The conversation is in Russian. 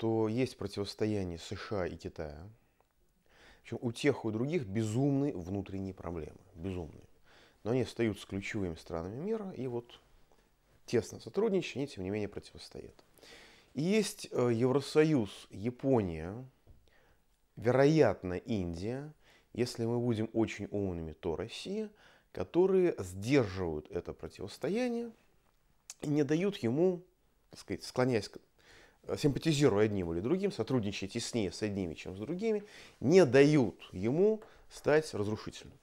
что есть противостояние США и Китая. Причем у тех у других безумные внутренние проблемы. Безумные. Но они остаются ключевыми странами мира, и вот тесно сотрудничают, они, тем не менее, противостоят. И есть э, Евросоюз, Япония, вероятно, Индия, если мы будем очень умными, то Россия, которые сдерживают это противостояние и не дают ему, так сказать, склоняясь симпатизируя одним или другим, сотрудничая теснее с одними, чем с другими, не дают ему стать разрушительным.